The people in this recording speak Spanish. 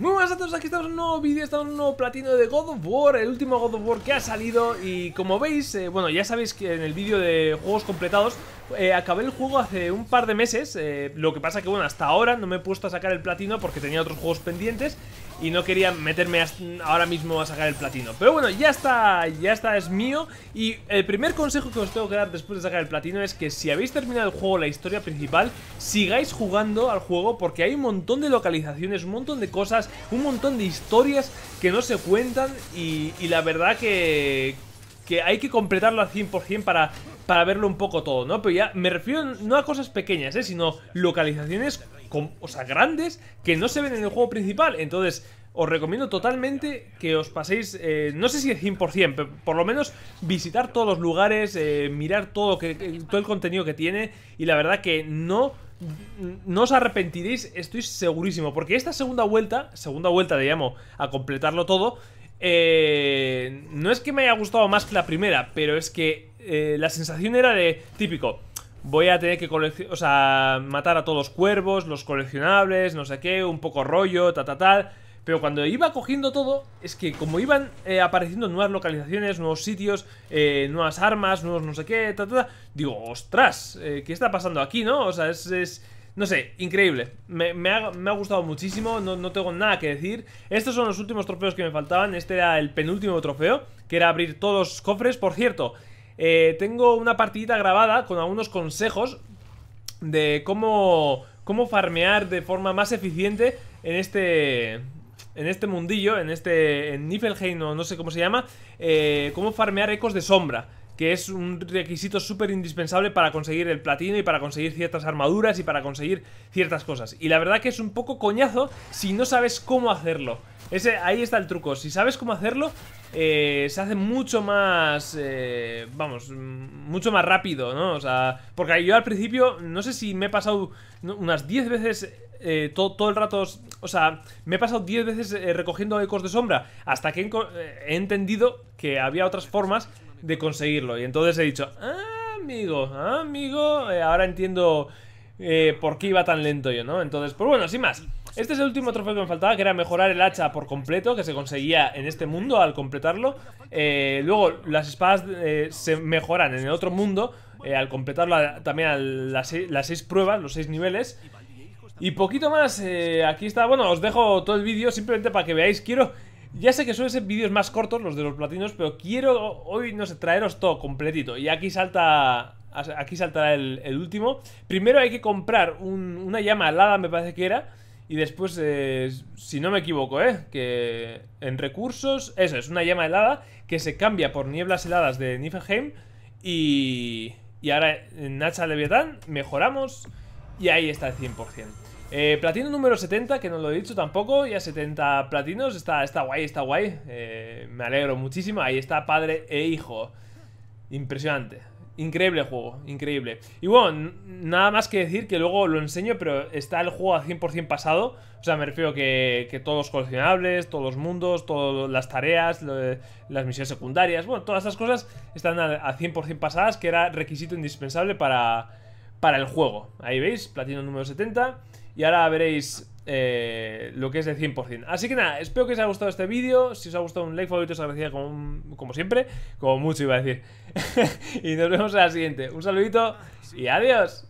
Muy buenas a todos, aquí estamos en un nuevo vídeo, estamos en un nuevo platino de God of War, el último God of War que ha salido y como veis, eh, bueno ya sabéis que en el vídeo de juegos completados eh, acabé el juego hace un par de meses, eh, lo que pasa que bueno, hasta ahora no me he puesto a sacar el platino porque tenía otros juegos pendientes y no quería meterme ahora mismo a sacar el platino. Pero bueno, ya está, ya está, es mío. Y el primer consejo que os tengo que dar después de sacar el platino es que si habéis terminado el juego, la historia principal, sigáis jugando al juego porque hay un montón de localizaciones, un montón de cosas, un montón de historias que no se cuentan y, la verdad que, hay que completarlo al 100% para, para verlo un poco todo, ¿no? Pero ya me refiero no a cosas pequeñas, ¿eh? sino localizaciones, o sea, grandes que no se ven en el juego principal. Entonces, os recomiendo totalmente que os paséis, eh, no sé si al 100%, pero por lo menos visitar todos los lugares, eh, mirar todo, que, todo el contenido que tiene y la verdad que no no os arrepentiréis, estoy segurísimo. Porque esta segunda vuelta, segunda vuelta, llamo a completarlo todo, eh, no es que me haya gustado más que la primera, pero es que eh, la sensación era de típico. Voy a tener que o matar a todos los cuervos, los coleccionables, no sé qué, un poco rollo, ta, ta, tal. Pero cuando iba cogiendo todo, es que como iban eh, apareciendo nuevas localizaciones, nuevos sitios, eh, nuevas armas, nuevos no sé qué, ta, digo, ostras, eh, ¿qué está pasando aquí, no? O sea, es, no sé, increíble. Me, ha, gustado muchísimo, no, tengo nada que decir. Estos son los últimos trofeos que me faltaban. Este era el penúltimo trofeo, que era abrir todos los cofres. Por cierto, tengo una partidita grabada con algunos consejos de cómo, cómo farmear de forma más eficiente en este, en este mundillo, en este en Niflheim o no sé cómo se llama, eh, cómo farmear ecos de sombra que es un requisito súper indispensable para conseguir el platino y para conseguir ciertas armaduras y para conseguir ciertas cosas. Y la verdad que es un poco coñazo si no sabes cómo hacerlo. Ese, ahí está el truco. Si sabes cómo hacerlo, eh, se hace mucho más... Eh, vamos, mucho más rápido, ¿no? O sea, porque yo al principio, no sé si me he pasado unas 10 veces eh, todo, todo, el rato, o sea, me he pasado 10 veces eh, recogiendo ecos de sombra hasta que eh, he, entendido que había otras formas de conseguirlo. Y entonces he dicho, ah, amigo, amigo, ahora entiendo por qué iba tan lento yo, ¿no? Entonces, pues bueno, sin más. Este es el último trofeo que me faltaba, que era mejorar el hacha por completo, que se conseguía en este mundo al completarlo. luego, las espadas se mejoran en el otro mundo, al completarlo también a las, las seis pruebas, los seis niveles. Y poquito más, eh, aquí está. Bueno, os dejo todo el vídeo simplemente para que veáis. Quiero ya sé que suelen ser vídeos más cortos los de los platinos, pero quiero hoy, no sé, traeros todo completito. Y aquí salta. Aquí saltará el, último. Primero hay que comprar una llama helada me parece que era. Y después, eh, si no me equivoco, ¿eh? Que en recursos, eso es, una llama helada que se cambia por nieblas heladas de Niflheim. Y, y ahora en Nacha Leviatán mejoramos. Y ahí está el 100%. Eh, platino número 70, que no lo he dicho tampoco, ya 70 platinos, está, está guay, está guay, eh, me alegro muchísimo, ahí está padre e hijo, impresionante, increíble juego, increíble. Y bueno, nada más que decir que luego lo enseño, pero está el juego al 100% pasado, o sea, me refiero que, todos los coleccionables, todos los mundos, todas las tareas, las misiones secundarias, bueno, todas esas cosas están al 100% pasadas, que era requisito indispensable para para el juego. Ahí veis, platino número 70. Y ahora veréis eh, lo que es de 100%. Así que nada, espero que os haya gustado este vídeo. Si os ha gustado un like, favorito, os agradecería como, como siempre. Como mucho iba a decir. y nos vemos en la siguiente. Un saludito y adiós.